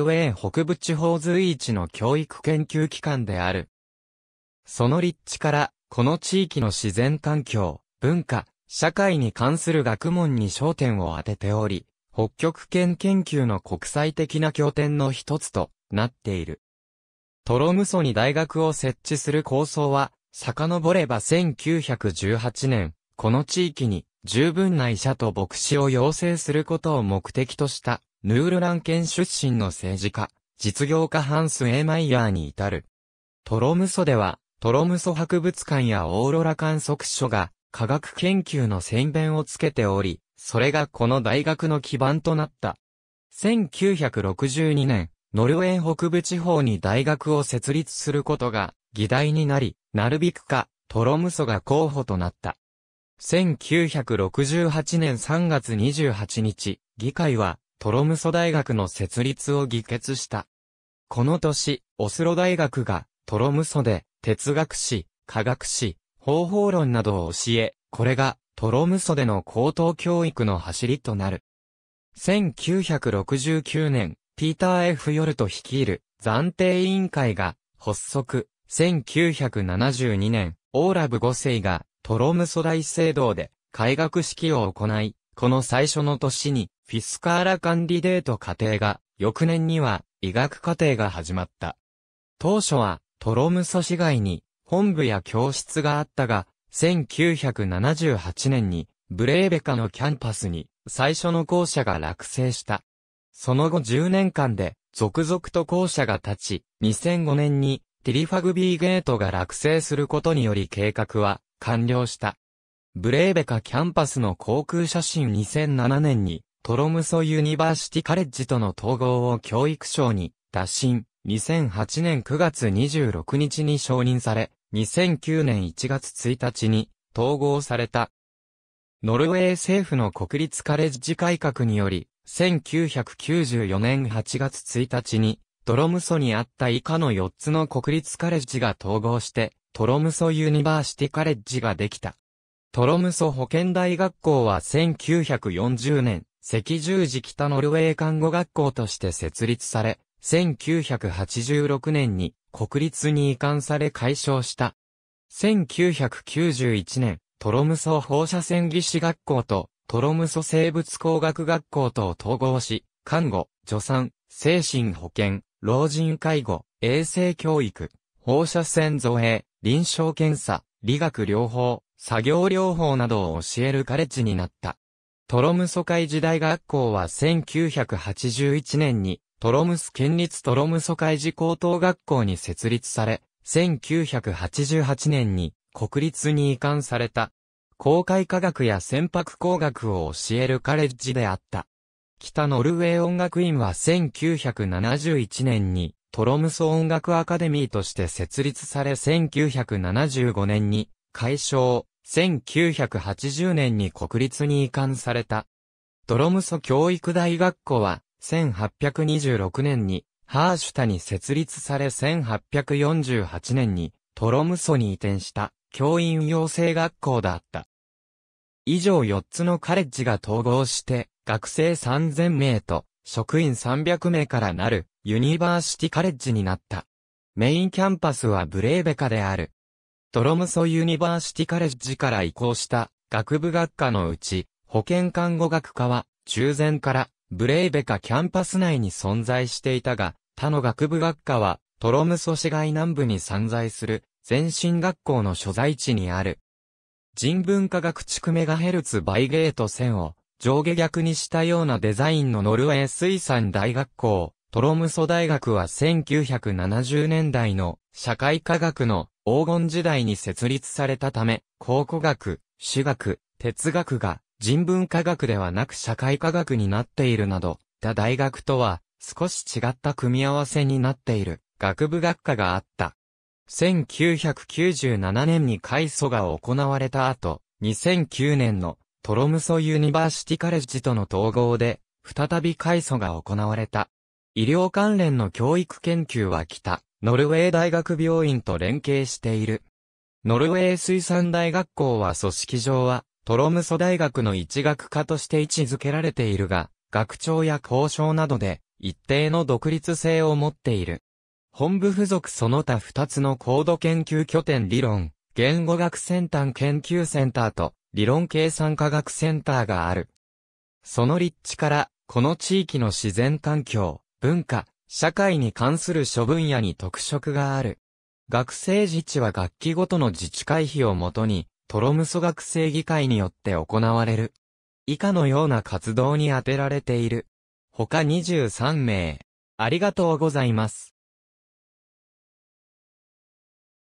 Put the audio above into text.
ウェーン北部地方随一の教育研究機関である。その立地から、この地域の自然環境、文化、社会に関する学問に焦点を当てており、北極圏研究の国際的な拠点の一つとなっている。トロムソに大学を設置する構想は、遡れば1918年、この地域に十分な医者と牧師を養成することを目的としたヌールラン県出身の政治家、実業家ハンス・エーマイヤーに至る。トロムソでは、トロムソ博物館やオーロラ観測所が科学研究の宣伝をつけており、それがこの大学の基盤となった。1962年、ノルウェー北部地方に大学を設立することが議題になり、なるべくかトロムソが候補となった。1968年3月28日、議会はトロムソ大学の設立を議決した。この年、オスロ大学がトロムソで哲学史、科学史、方法論などを教え、これがトロムソでの高等教育の走りとなる。1969年、ピーター・ F・ ヨルト率いる暫定委員会が発足。1972年、オーラブ5世がトロムソ大聖堂で開学式を行い、この最初の年にフィスカーラカンディデート課程が、翌年には医学課程が始まった。当初はトロムソ市街に本部や教室があったが、1978年にブレーベカのキャンパスに最初の校舎が落成した。その後10年間で続々と校舎が立ち、2005年にティリファグビーゲートが落成することにより計画は完了した。ブレーベカキャンパスの航空写真2007年にトロムソユニバーシティカレッジとの統合を教育省に打診、2008年9月26日に承認され、2009年1月1日に統合された。ノルウェー政府の国立カレッジ改革により、1994年8月1日に、トロムソにあった以下の4つの国立カレッジが統合して、トロムソユニバーシティカレッジができた。トロムソ保健大学校は1940年、赤十字北ノルウェー看護学校として設立され、1986年に国立に移管され解消した。1991年、トロムソ放射線技師学校とトロムソ生物工学学校とを統合し、看護、助産、精神保健、老人介護、衛生教育、放射線造影、臨床検査、理学療法、作業療法などを教えるカレッジになった。トロムソ会時代学校は1981年にトロムス県立トロムソ会時高等学校に設立され、1988年に国立に移管された。公開科学や船舶工学を教えるカレッジであった。北ノルウェー音楽院は1971年にトロムソ音楽アカデミーとして設立され1975年に解消、1980年に国立に移管された。ドロムソ教育大学校は、1826年に、ハーシュタに設立され1848年に、トロムソに移転した、教員養成学校だった。以上4つのカレッジが統合して、学生3000名と、職員300名からなる、ユニバーシティカレッジになった。メインキャンパスはブレーベカである。トロムソユニバーシティカレッジから移行した学部学科のうち、保健看護学科は中前からブレイベカキャンパス内に存在していたが、他の学部学科はトロムソ市街南部に散在する前身学校の所在地にある。人文科学地区メガヘルツバイゲート線を上下逆にしたようなデザインのノルウェー水産大学校、トロムソ大学は1970年代の社会科学の黄金時代に設立されたため、考古学、史学、哲学が人文科学ではなく社会科学になっているなど、他大学とは少し違った組み合わせになっている学部学科があった。1997年に改祖が行われた後、2009年のトロムソユニバーシティカレッジとの統合で、再び改祖が行われた。医療関連の教育研究は来た。ノルウェー大学病院と連携している。ノルウェー水産大学校は組織上は、トロムソ大学の一学科として位置づけられているが、学長や交渉などで、一定の独立性を持っている。本部付属その他二つの高度研究拠点理論、言語学先端研究センターと、理論計算科学センターがある。その立地から、この地域の自然環境、文化、社会に関する諸分野に特色がある。学生自治は学期ごとの自治会費をもとに、トロムソ学生議会によって行われる。以下のような活動に充てられている。他23名。ありがとうございます。